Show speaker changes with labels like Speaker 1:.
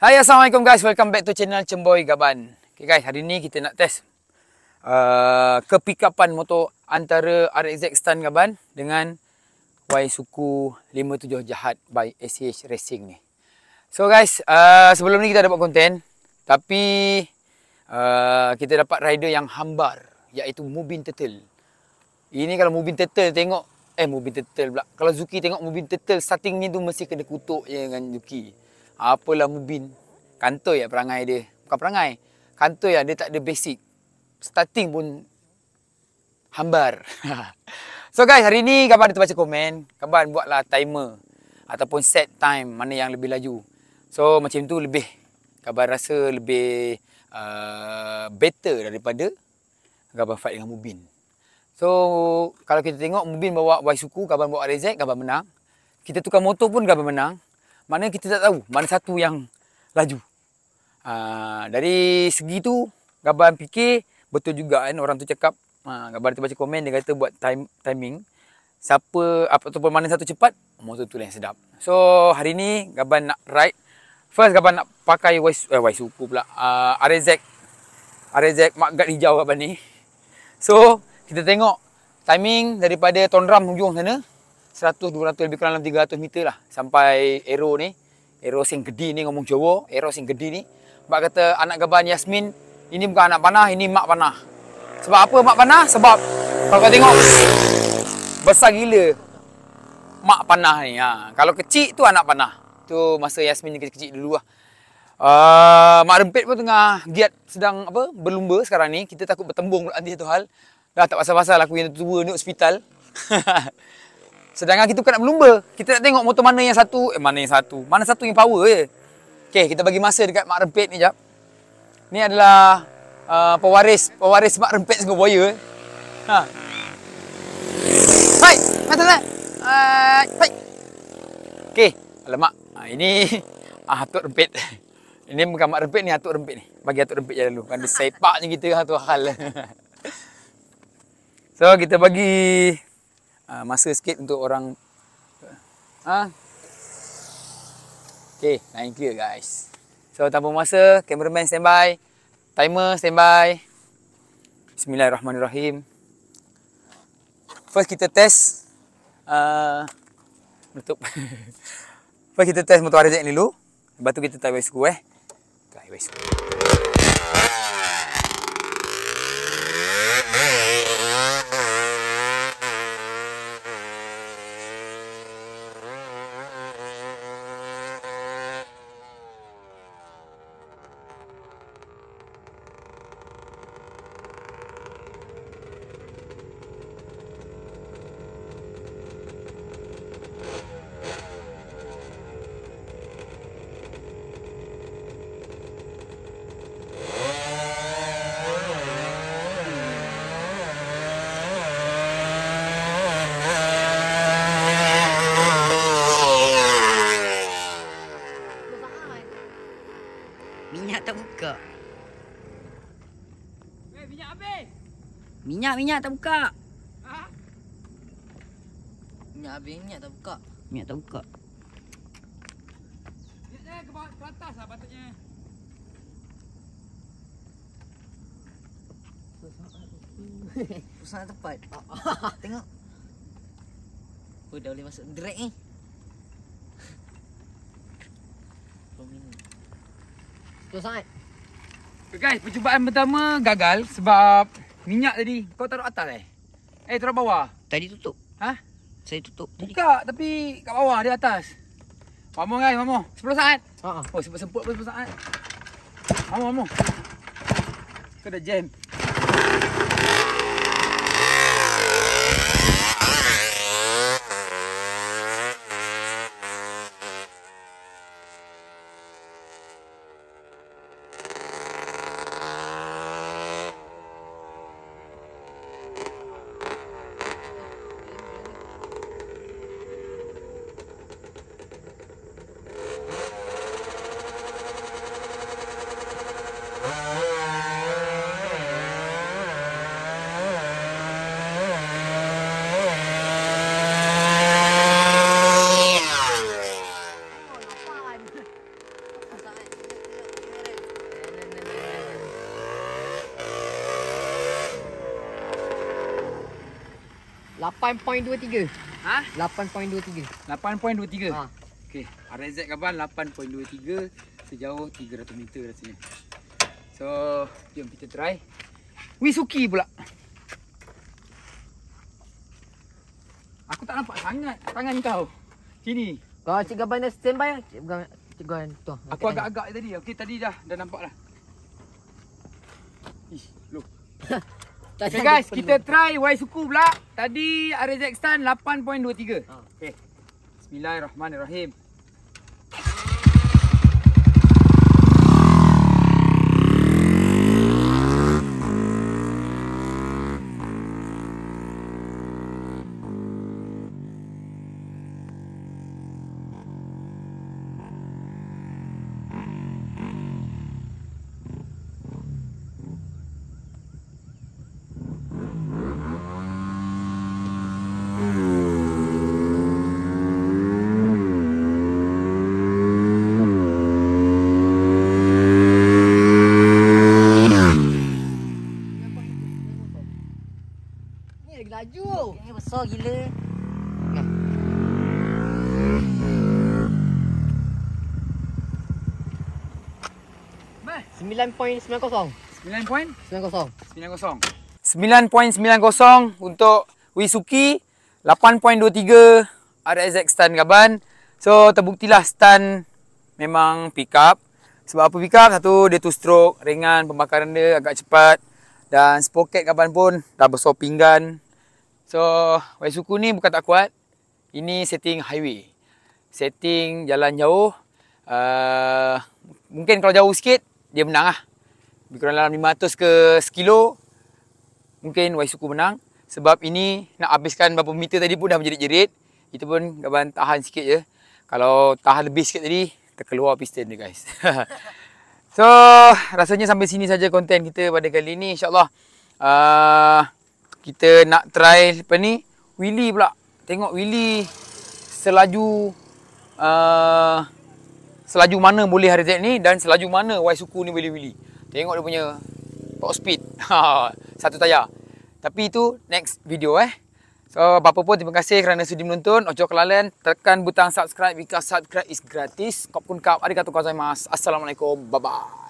Speaker 1: Hai Assalamualaikum guys Welcome back to channel Cemboy Gaban Okay guys hari ni kita nak test uh, Kepikapan motor antara RXZ Stun Gaban Dengan Y Suku 57 Jahat by SH Racing ni So guys uh, sebelum ni kita dapat konten Tapi uh, kita dapat rider yang hambar Iaitu Mubin Turtle Ini kalau Mubin Turtle tengok Eh Mubin Turtle pula Kalau Zuki tengok Mubin Turtle starting ni tu mesti kena kutuk je dengan Zuki Apalah Mubin kantoi ya perangai dia. Bukan perangai. Kantoi ya dia tak ada basic. Starting pun hambar. so guys, hari ni kawan ada terbaca komen. Kawan buatlah timer. Ataupun set time mana yang lebih laju. So macam tu lebih. Kawan rasa lebih uh, better daripada kawan fight dengan Mubin. So kalau kita tengok Mubin bawa Y suku, kawan bawa RZ, kawan menang. Kita tukar motor pun kawan menang. Mana kita tak tahu mana satu yang laju. Ah, dari segi tu Gaban fikir betul juga kan orang tu cakap ha, ah, Gaban tu baca komen dia kata buat time, timing Siapa ataupun mana satu cepat Motor tu lah yang sedap So hari ni Gaban nak ride First Gaban nak pakai Waisu, eh, Waisu pula uh, ah, RZ RZ Mark Guard hijau Gaban ni So kita tengok timing daripada Tondram hujung sana 100, 200 lebih kurang dalam 300 meter lah Sampai aero ni Aero sing gede ni ngomong Jawa Aero sing gede ni sebab kata anak geban Yasmin ini bukan anak panah, ini mak panah. Sebab apa mak panah? Sebab kalau kau tengok besar gila mak panah ni. Ha. Kalau kecil tu anak panah. Tu masa Yasmin yang kecil-kecil dulu lah. Uh, mak rempit pun tengah giat sedang apa berlumba sekarang ni. Kita takut bertembung pula nanti satu hal. Dah tak pasal-pasal lah, aku yang tua ni hospital. Sedangkan kita bukan nak berlumba. Kita nak tengok motor mana yang satu. Eh, mana yang satu. Mana satu yang power je. Eh. Okey, kita bagi masa dekat Mak Rempit ni jap. Ni adalah uh, pewaris pewaris Mak Rempit Sungai Buaya. Ha. Hai, mata tak? Hai. Hai. Okey, alamak. Ha, ini ah, Atuk Rempit. Ini bukan Mak Rempit ni, Atuk Rempit ni. Bagi Atuk Rempit je dulu. Kan dia sepaknya kita lah hal. So, kita bagi uh, masa sikit untuk orang... Ha? Okay, naik clear guys. So, tanpa masa, cameraman standby. Timer standby. Bismillahirrahmanirrahim. First kita test. Uh, menutup. Uh, First kita test motor RZ ni dulu. Lepas tu kita try WSQ eh. Try WSQ. Minyak tak buka. Weh, minyak habis. Minyak minyak tak buka. Ha? Minyak habis, minyak tak buka. Minyak tak buka. Minyak dia ke bawah ke atas lah patutnya. Pusat tepat. Tengok. Oh, dah boleh masuk drag ni. Eh. Betul sangat. Guys, percubaan pertama gagal sebab minyak tadi kau taruh atas eh? Eh, taruh bawah. Tadi tutup. Ha? Saya tutup. Buka tadi. tapi kat bawah dia atas. Mamo guys, mamo. 10 saat. Ha ah. Oh, sempat sempat pun 10 saat. Mamo, mamo. Kau dah jam. 8.23. Ha? 8.23. 8.23. Ha. Okey, RZ kapal 8.23 sejauh 300 meter rasanya. So, jom kita try. Wisuki pula. Aku tak nampak sangat tangan kau. Sini. Kau cik gambar dah standby ah. Cik gambar cik gambar tu. Aku agak-agak tadi. Okey, tadi dah dah nampak lah. Ih, loh.
Speaker 2: Okay guys, kita
Speaker 1: try Wai suku pula. Tadi Arizakstan 8.23. Ha, okay. Bismillahirrahmanirrahim. laju. Ini besar gila. Sembilan point sembilan kosong. Sembilan point? Sembilan kosong. Sembilan kosong. Sembilan point sembilan kosong untuk Wisuki. Lapan point dua tiga. ada exact stand Gaban. So, terbukti lah stand memang pick up. Sebab apa pick up? Satu, dia two stroke. Ringan, pembakaran dia agak cepat. Dan spoket Gaban pun dah bersopingan. So, Waisuku ni bukan tak kuat. Ini setting highway. Setting jalan jauh. Uh, mungkin kalau jauh sikit, dia menang lah. Lebih kurang dalam 500 ke 1 kilo, mungkin Waisuku menang. Sebab ini nak habiskan berapa meter tadi pun dah menjerit-jerit. Itu pun gabaran tahan sikit je. Kalau tahan lebih sikit tadi, terkeluar piston ni guys. so, rasanya sampai sini saja konten kita pada kali ini. InsyaAllah. Uh, kita nak try apa ni Willy pula tengok Willy selaju uh, selaju mana boleh hari ni dan selaju mana Y suku ni boleh Willy. tengok dia punya top speed ha, satu tayar tapi itu next video eh So, apa-apa pun terima kasih kerana sudi menonton. Ojo kelalaian, tekan butang subscribe because subscribe is gratis. Kop kun kap, Ada kata kuasa mas. Assalamualaikum, bye-bye.